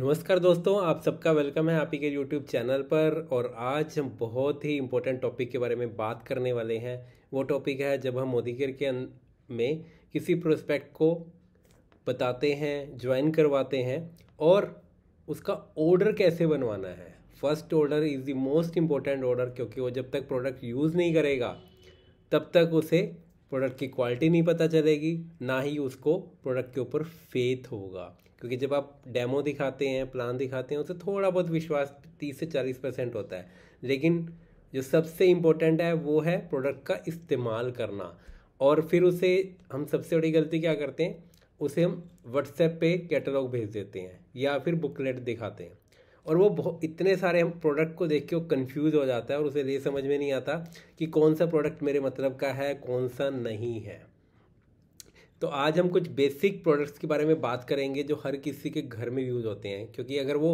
नमस्कार दोस्तों आप सबका वेलकम है आप ही के यूट्यूब चैनल पर और आज हम बहुत ही इम्पोर्टेंट टॉपिक के बारे में बात करने वाले हैं वो टॉपिक है जब हम मोदी केयर के में किसी प्रोस्पेक्ट को बताते हैं ज्वाइन करवाते हैं और उसका ऑर्डर कैसे बनवाना है first order is the most important order क्योंकि वो जब तक प्रोडक्ट यूज़ नहीं करेगा तब तक उसे प्रोडक्ट की क्वालिटी नहीं पता चलेगी ना ही उसको प्रोडक्ट के ऊपर फेथ होगा क्योंकि जब आप डेमो दिखाते हैं प्लान दिखाते हैं उसे थोड़ा बहुत विश्वास तीस से चालीस परसेंट होता है लेकिन जो सबसे इम्पोर्टेंट है वो है प्रोडक्ट का इस्तेमाल करना और फिर उसे हम सबसे बड़ी गलती क्या करते हैं उसे हम व्हाट्सएप पे कैटलॉग भेज देते हैं या फिर बुकलेट दिखाते हैं और वो बहुत इतने सारे हम प्रोडक्ट को देख के वो कन्फ्यूज़ हो जाता है और उसे ये समझ में नहीं आता कि कौन सा प्रोडक्ट मेरे मतलब का है कौन सा नहीं है तो आज हम कुछ बेसिक प्रोडक्ट्स के बारे में बात करेंगे जो हर किसी के घर में यूज़ होते हैं क्योंकि अगर वो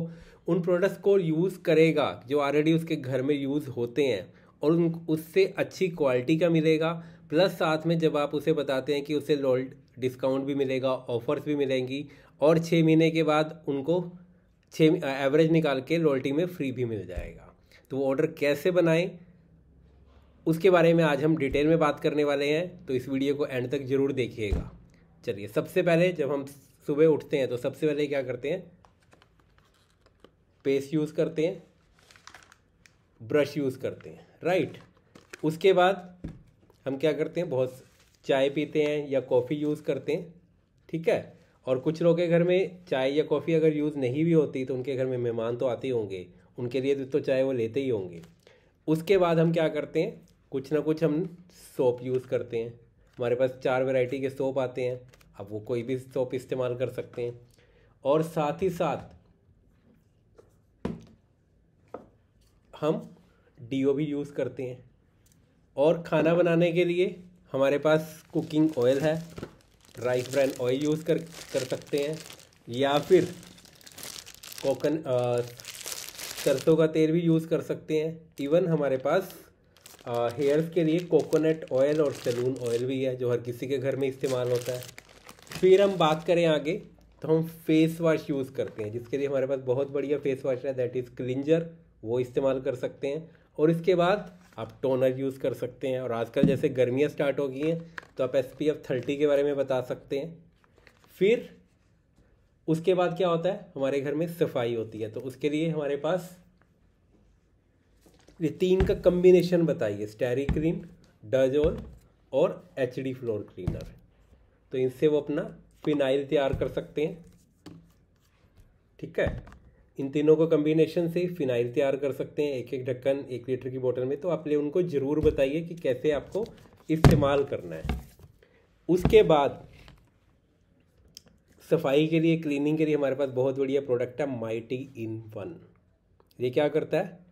उन प्रोडक्ट्स को यूज़ करेगा जो ऑलरेडी उसके घर में यूज़ होते हैं और उन उससे अच्छी क्वालिटी का मिलेगा प्लस साथ में जब आप उसे बताते हैं कि उसे लोल्ड डिस्काउंट भी मिलेगा ऑफर्स भी मिलेंगी और छः महीने के बाद उनको छः एवरेज निकाल के लॉल्टी में फ्री भी मिल जाएगा तो वो ऑर्डर कैसे बनाएं उसके बारे में आज हम डिटेल में बात करने वाले हैं तो इस वीडियो को एंड तक ज़रूर देखिएगा चलिए सबसे पहले जब हम सुबह उठते हैं तो सबसे पहले क्या करते हैं पेस्ट यूज़ करते हैं ब्रश यूज़ करते हैं राइट उसके बाद हम क्या करते हैं बहुत चाय पीते हैं या कॉफ़ी यूज़ करते हैं ठीक है और कुछ लोगों के घर में चाय या कॉफ़ी अगर यूज़ नहीं भी होती तो उनके घर में मेहमान तो आते ही होंगे उनके लिए तो चाय वो लेते ही होंगे उसके बाद हम क्या करते हैं कुछ ना कुछ हम सोप यूज़ करते हैं हमारे पास चार वैरायटी के सोप आते हैं अब वो कोई भी सोप इस्तेमाल कर सकते हैं और साथ ही साथ हम डीओ भी यूज़ करते हैं और खाना बनाने के लिए हमारे पास कुकिंग ऑयल है राइस ब्रैन ऑयल यूज़ कर कर सकते हैं या फिर कोकन सरसों का तेल भी यूज़ कर सकते हैं इवन हमारे पास हेयर्स के लिए कोकोनट ऑयल और सैलून ऑयल भी है जो हर किसी के घर में इस्तेमाल होता है फिर हम बात करें आगे तो हम फेस वॉश यूज़ करते हैं जिसके लिए हमारे पास बहुत बढ़िया फेस वॉश है दैट इज़ क्लिंजर वो इस्तेमाल कर सकते हैं और इसके बाद आप टोनर यूज़ कर सकते हैं और आजकल जैसे गर्मियाँ स्टार्ट हो गई हैं तो आप एस पी एफ थर्टी के बारे में बता सकते हैं फिर उसके बाद क्या होता है हमारे घर में सफाई होती है तो उसके लिए हमारे पास ये तीन का कम्बिनेशन बताइए स्टेरी क्रीम डजोल और एच डी फ्लोर क्लीनर तो इनसे वो अपना फिनाइल तैयार कर सकते हैं ठीक है इन तीनों को कम्बिनेशन से फिनाइल तैयार कर सकते हैं एक एक ढक्कन एक लीटर की बोतल में तो आप ले उनको ज़रूर बताइए कि कैसे आपको इस्तेमाल करना है उसके बाद सफाई के लिए क्लीनिंग के लिए हमारे पास बहुत बढ़िया प्रोडक्ट है माइटी इन वन ये क्या करता है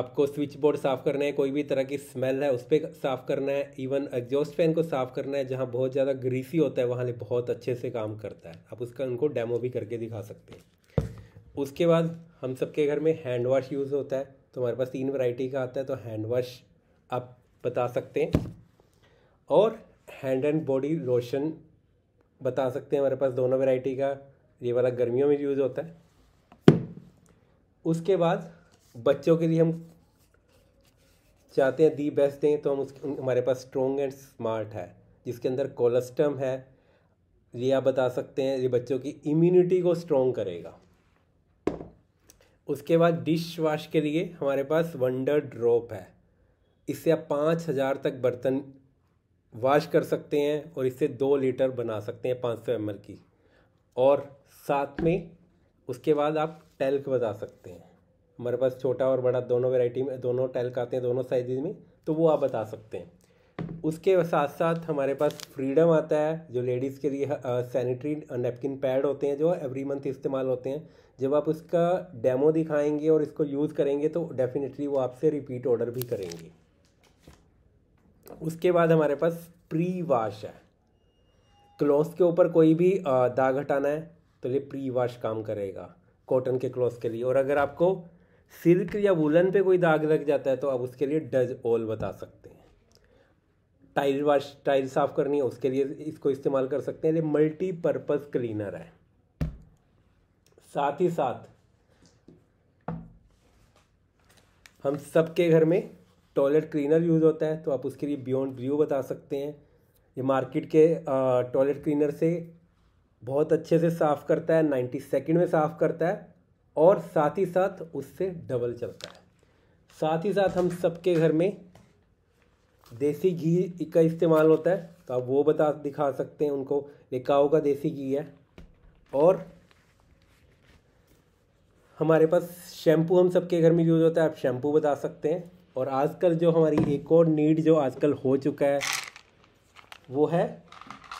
आपको स्विच बोर्ड साफ़ करना है कोई भी तरह की स्मेल है उस पर साफ़ करना है इवन एग्जॉस्ट फैन को साफ़ करना है जहाँ बहुत ज़्यादा ग्रीसी होता है वहाँ बहुत अच्छे से काम करता है आप उसका उनको डेमो भी करके दिखा सकते हैं उसके बाद हम सबके घर में हैंड वॉश यूज़ होता है तो हमारे पास तीन वैरायटी का आता है तो हैंड वॉश आप बता सकते हैं और हैंड एंड बॉडी लोशन बता सकते हैं हमारे पास दोनों वैरायटी का ये वाला गर्मियों में यूज़ होता है उसके बाद बच्चों के लिए हम चाहते हैं दी बेस्ट दें तो हम उस हमारे पास स्ट्रॉन्ग एंड स्मार्ट है जिसके अंदर कोलेस्ट्रम है ये आप बता सकते हैं ये बच्चों की इम्यूनिटी को स्ट्रॉन्ग करेगा उसके बाद डिश वाश के लिए हमारे पास वंडर ड्रॉप है इससे आप पाँच हज़ार तक बर्तन वाश कर सकते हैं और इससे दो लीटर बना सकते हैं पाँच सौ एम की और साथ में उसके बाद आप टैल्क बता सकते हैं हमारे पास छोटा और बड़ा दोनों वेराइटी में दोनों का आते हैं दोनों साइज में तो वो आप बता सकते हैं उसके साथ साथ हमारे पास फ्रीडम आता है जो लेडीज़ के लिए सैनिटरी नेपकिन पैड होते हैं जो एवरी मंथ इस्तेमाल होते हैं जब आप उसका डेमो दिखाएंगे और इसको यूज़ करेंगे तो डेफिनेटली वो आपसे रिपीट ऑर्डर भी करेंगे उसके बाद हमारे पास प्री वाश है क्लॉथ के ऊपर कोई भी दाग हटाना है तो ये प्री वाश काम करेगा कॉटन के क्लॉथ के लिए और अगर आपको सिल्क या वुलन पे कोई दाग लग जाता है तो आप उसके लिए डज ऑल बता सकते हैं टाइल वाश टाइल साफ़ करनी है उसके लिए इसको इस्तेमाल कर सकते हैं ये मल्टीपर्पज़ क्लीनर है साथ ही साथ हम सबके घर में टॉयलेट क्लीनर यूज़ होता है तो आप उसके लिए बियॉन्ड ब्लू बता सकते हैं ये मार्केट के टॉयलेट क्लीनर से बहुत अच्छे से साफ़ करता है नाइन्टी सेकेंड में साफ़ करता है और साथ ही साथ उससे डबल चलता है साथ ही साथ हम सबके घर में देसी घी का इस्तेमाल होता है तो आप वो बता दिखा सकते हैं उनको लिखाओ का देसी घी है और हमारे पास शैम्पू हम सबके घर में यूज़ होता है आप शैम्पू बता सकते हैं और आजकल जो हमारी एक और नीड जो आजकल हो चुका है वो है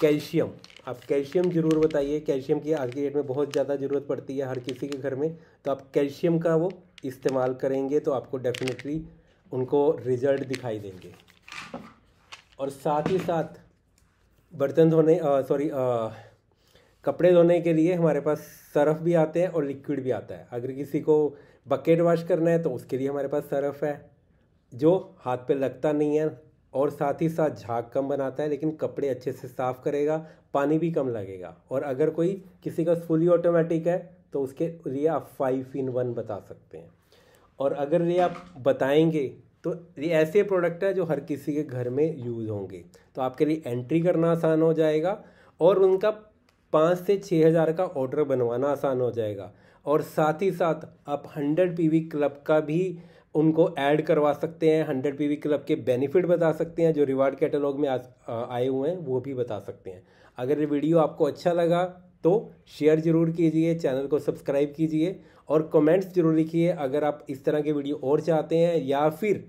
कैल्शियम आप कैल्शियम ज़रूर बताइए कैल्शियम की आज की डेट में बहुत ज़्यादा ज़रूरत पड़ती है हर किसी के घर में तो आप कैल्शियम का वो इस्तेमाल करेंगे तो आपको डेफिनेटली उनको रिजल्ट दिखाई देंगे और साथ ही साथ बर्तन धोने सॉरी कपड़े धोने के लिए हमारे पास सर्फ भी आते हैं और लिक्विड भी आता है अगर किसी को बकेट वॉश करना है तो उसके लिए हमारे पास सर्फ है जो हाथ पे लगता नहीं है और साथ ही साथ झाग कम बनाता है लेकिन कपड़े अच्छे से साफ़ करेगा पानी भी कम लगेगा और अगर कोई किसी का फुली ऑटोमेटिक है तो उसके लिए आप फाइव इन वन बता सकते हैं और अगर ये आप बताएंगे तो ये ऐसे प्रोडक्ट है जो हर किसी के घर में यूज़ होंगे तो आपके लिए एंट्री करना आसान हो जाएगा और उनका पाँच से छः हज़ार का ऑर्डर बनवाना आसान हो जाएगा और साथ ही साथ आप हंड्रेड पी क्लब का भी उनको ऐड करवा सकते हैं हंड्रेड पी क्लब के बेनिफिट बता सकते हैं जो रिवार्ड कैटलॉग में आए हुए हैं वो भी बता सकते हैं अगर ये वीडियो आपको अच्छा लगा तो शेयर ज़रूर कीजिए चैनल को सब्सक्राइब कीजिए और कमेंट्स जरूर लिखिए अगर आप इस तरह के वीडियो और चाहते हैं या फिर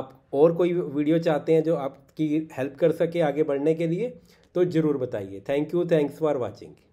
आप और कोई वीडियो चाहते हैं जो आपकी हेल्प कर सके आगे बढ़ने के लिए तो ज़रूर बताइए thank you thanks for watching